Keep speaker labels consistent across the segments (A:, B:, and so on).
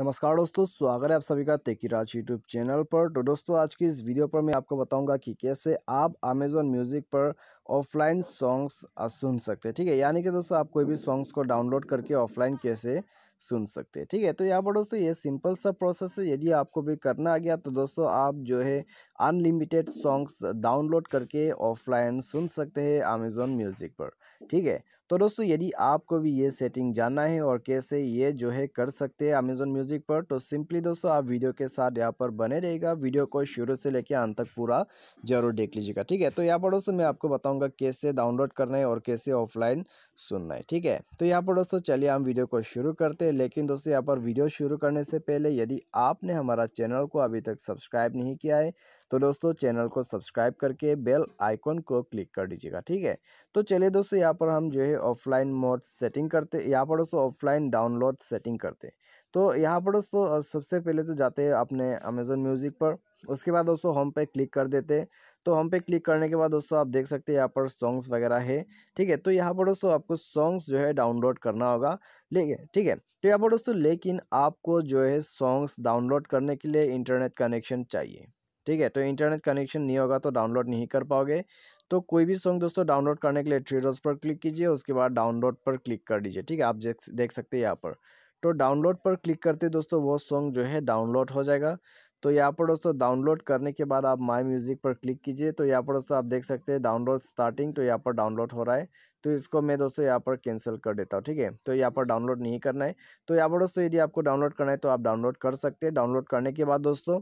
A: नमस्कार दोस्तों स्वागत है आप सभी का तेकी राज यूट्यूब चैनल पर तो दोस्तों आज की इस वीडियो पर मैं आपको बताऊंगा कि कैसे आप अमेज़ॉन म्यूज़िक पर ऑफलाइन सॉन्ग्स सुन सकते हैं ठीक है यानी कि दोस्तों आप कोई भी सॉन्ग्स को डाउनलोड करके ऑफलाइन कैसे सुन सकते हैं ठीक है तो यहाँ पर दोस्तों ये सिंपल सा प्रोसेस है यदि आपको भी करना आ गया तो दोस्तों आप जो है अनलिमिटेड सॉन्ग्स डाउनलोड करके ऑफलाइन सुन सकते हैं अमेज़ोन म्यूज़िक पर ठीक है तो दोस्तों यदि आपको भी ये सेटिंग जानना है और कैसे ये जो है कर सकते हैं अमेज़ोन म्यूज़िक पर तो सिंपली दोस्तों आप वीडियो के साथ यहाँ पर बने रहेगा वीडियो को शुरू से लेकर अंत तक पूरा जरूर देख लीजिएगा ठीक है तो यहाँ पर दोस्तों मैं आपको बताऊँ बताऊंगा कैसे डाउनलोड करना है और कैसे ऑफलाइन सुनना है ठीक है तो यहाँ पर दोस्तों चलिए हम वीडियो को शुरू करते हैं लेकिन दोस्तों यहाँ पर वीडियो शुरू करने से पहले यदि आपने हमारा चैनल को अभी तक सब्सक्राइब नहीं किया है तो दोस्तों चैनल को सब्सक्राइब करके बेल आइकॉन को क्लिक कर दीजिएगा ठीक है तो चलिए दोस्तों यहाँ पर हम जो है ऑफलाइन मोड सेटिंग करते यहाँ पर दोस्तों ऑफलाइन डाउनलोड सेटिंग करते तो यहाँ पर दोस्तों सबसे पहले तो जाते हैं अपने अमेजोन म्यूज़िक पर उसके बाद दोस्तों होम पे क्लिक कर देते तो होम पे क्लिक करने के बाद दोस्तों आप देख सकते हैं यहाँ पर सॉन्ग्स वगैरह है ठीक है तो यहाँ पर दोस्तों आपको सॉन्ग्स जो है डाउनलोड करना होगा लेकिन ठीक है तो यहाँ पर दोस्तों लेकिन आपको जो है सॉन्ग्स डाउनलोड करने के लिए इंटरनेट कनेक्शन चाहिए ठीक है तो इंटरनेट कनेक्शन नहीं होगा तो डाउनलोड नहीं कर पाओगे तो कोई भी सॉन्ग दोस्तों डाउनलोड करने के लिए थ्री डॉट्स पर क्लिक कीजिए उसके बाद डाउनलोड पर क्लिक कर दीजिए ठीक है आप देख सकते हैं यहाँ पर तो डाउनलोड पर क्लिक करते दोस्तों वो सॉन्ग जो है डाउनलोड हो जाएगा तो यहाँ पर दोस्तों डाउनलोड करने के बाद आप माई म्यूज़िक पर क्लिक कीजिए तो यहाँ पर दोस्तों आप देख सकते हैं डाउनलोड स्टार्टिंग तो यहाँ पर डाउनलोड हो रहा है तो इसको मैं दोस्तों यहाँ पर कैंसिल कर देता हूँ ठीक है तो यहाँ पर डाउनलोड नहीं करना है तो यहाँ पर दोस्तों यदि आपको डाउनलोड करना है तो आप डाउनलोड कर सकते हैं डाउनलोड करने के बाद दोस्तों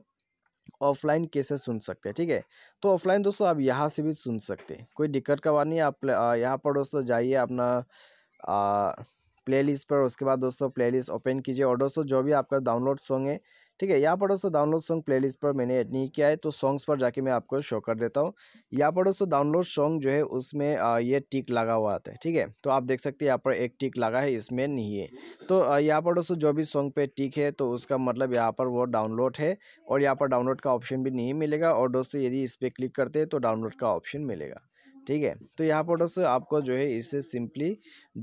A: ऑफलाइन कैसे सुन सकते हैं ठीक है तो ऑफलाइन दोस्तों आप यहाँ से भी सुन सकते हैं कोई दिक्कत का बात नहीं आप यहाँ पर दोस्तों जाइए अपना प्लेलिस्ट पर उसके बाद दोस्तों प्लेलिस्ट ओपन कीजिए और दोस्तों जो भी आपका डाउनलोड सॉन्ग है ठीक है यहाँ पर दोस्तों डाउनलोड सॉन्ग प्लेलिस्ट पर मैंने ऐड नहीं किया है तो सॉन्ग्स पर जाके मैं आपको शो कर देता हूँ यहाँ पर दोस्तों डाउनलोड सॉन्ग जो है उसमें ये टिक लगा हुआ आता है ठीक है तो आप देख सकते हैं यहाँ पर एक टिक लगा है इसमें नहीं है तो यहाँ पर दोस्तों जो भी सॉन्ग पे टिक है तो उसका मतलब यहाँ पर वो डाउनलोड है और यहाँ पर डाउनलोड का ऑप्शन भी नहीं मिलेगा और दोस्तों यदि इस पर क्लिक करते हैं तो डाउनलोड का ऑप्शन मिलेगा ठीक है तो यहाँ पर दोस्तों आपको जो है इसे सिंपली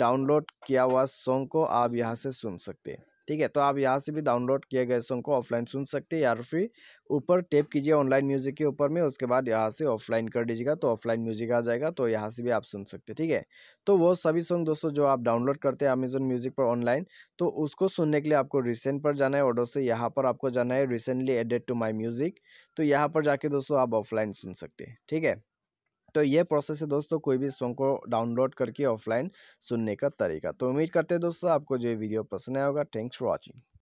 A: डाउनलोड किया हुआ सॉन्ग को आप यहाँ से सुन सकते हैं ठीक है तो आप यहाँ से भी डाउनलोड किए गए सॉन्ग को ऑफलाइन सुन सकते हैं या फिर ऊपर टैप कीजिए ऑनलाइन म्यूजिक के ऊपर में उसके बाद यहाँ से ऑफलाइन कर दीजिएगा तो ऑफलाइन म्यूजिक आ जाएगा तो यहाँ से भी आप सुन सकते हैं ठीक है तो वो सभी सॉन्ग दोस्तों जो आप डाउनलोड करते हैं अमेजोन म्यूजिक पर ऑनलाइन तो उसको सुनने के लिए आपको रिसेंट पर जाना है और दोस्तों यहाँ पर आपको जाना है recently added to my music तो यहाँ पर जाके दोस्तों आप ऑफलाइन सुन सकते हैं ठीक है तो ये प्रोसेस है दोस्तों कोई भी सॉन्ग को डाउनलोड करके ऑफलाइन सुनने का तरीका तो उम्मीद करते हैं दोस्तों आपको जो ये वीडियो पसंद आया होगा थैंक्स फॉर वॉचिंग